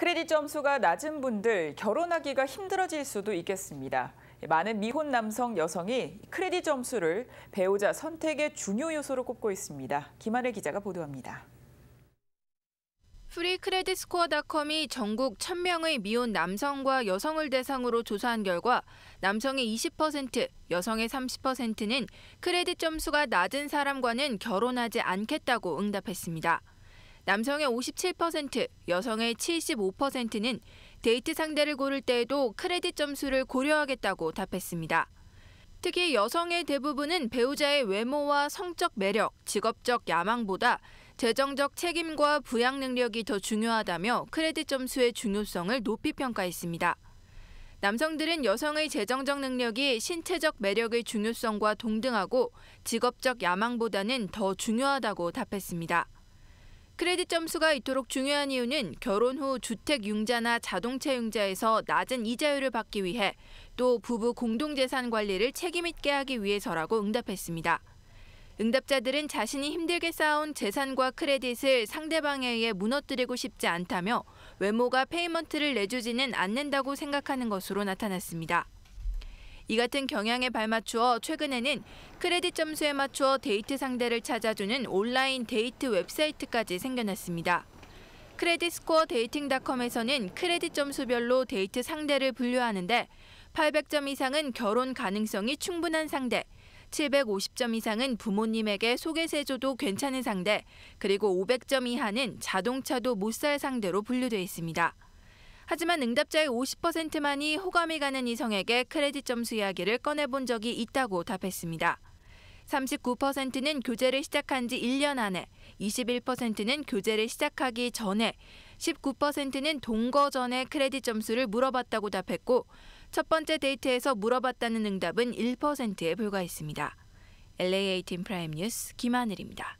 크레딧 점수가 낮은 분들 결혼하기가 힘들어질 수도 있겠습니다. 많은 미혼 남성 여성이 크레딧 점수를 배우자 선택의 중요 요소로 꼽고 있습니다. 김한혜 기자가 보도합니다. 프리크레딧스코어닷컴이 전국 1000명의 미혼 남성과 여성을 대상으로 조사한 결과 남성의 20%, 여성의 30%는 크레딧 점수가 낮은 사람과는 결혼하지 않겠다고 응답했습니다. 남성의 57%, 여성의 75%는 데이트 상대를 고를 때에도 크레딧 점수를 고려하겠다고 답했습니다. 특히 여성의 대부분은 배우자의 외모와 성적 매력, 직업적 야망보다 재정적 책임과 부양 능력이 더 중요하다며 크레딧 점수의 중요성을 높이 평가했습니다. 남성들은 여성의 재정적 능력이 신체적 매력의 중요성과 동등하고 직업적 야망보다는 더 중요하다고 답했습니다. 크레딧 점수가 이토록 중요한 이유는 결혼 후 주택 융자나 자동차 융자에서 낮은 이자율을 받기 위해 또 부부 공동재산 관리를 책임있게 하기 위해서라고 응답했습니다. 응답자들은 자신이 힘들게 쌓아온 재산과 크레딧을 상대방에 의해 무너뜨리고 싶지 않다며 외모가 페이먼트를 내주지는 않는다고 생각하는 것으로 나타났습니다. 이 같은 경향에 발맞추어 최근에는 크레딧 점수에 맞추어 데이트 상대를 찾아주는 온라인 데이트 웹사이트까지 생겨났습니다. 크레딧 스코어 데이팅닷컴에서는 크레딧 점수별로 데이트 상대를 분류하는데 800점 이상은 결혼 가능성이 충분한 상대, 750점 이상은 부모님에게 소개세줘도 괜찮은 상대, 그리고 500점 이하는 자동차도 못 살 상대로 분류돼 있습니다. 하지만 응답자의 50%만이 호감이 가는 이성에게 크레딧 점수 이야기를 꺼내본 적이 있다고 답했습니다. 39%는 교제를 시작한 지 1년 안에, 21%는 교제를 시작하기 전에, 19%는 동거 전에 크레딧 점수를 물어봤다고 답했고, 첫 번째 데이트에서 물어봤다는 응답은 1%에 불과했습니다. LAA 팀 프라임 뉴스 김하늘입니다.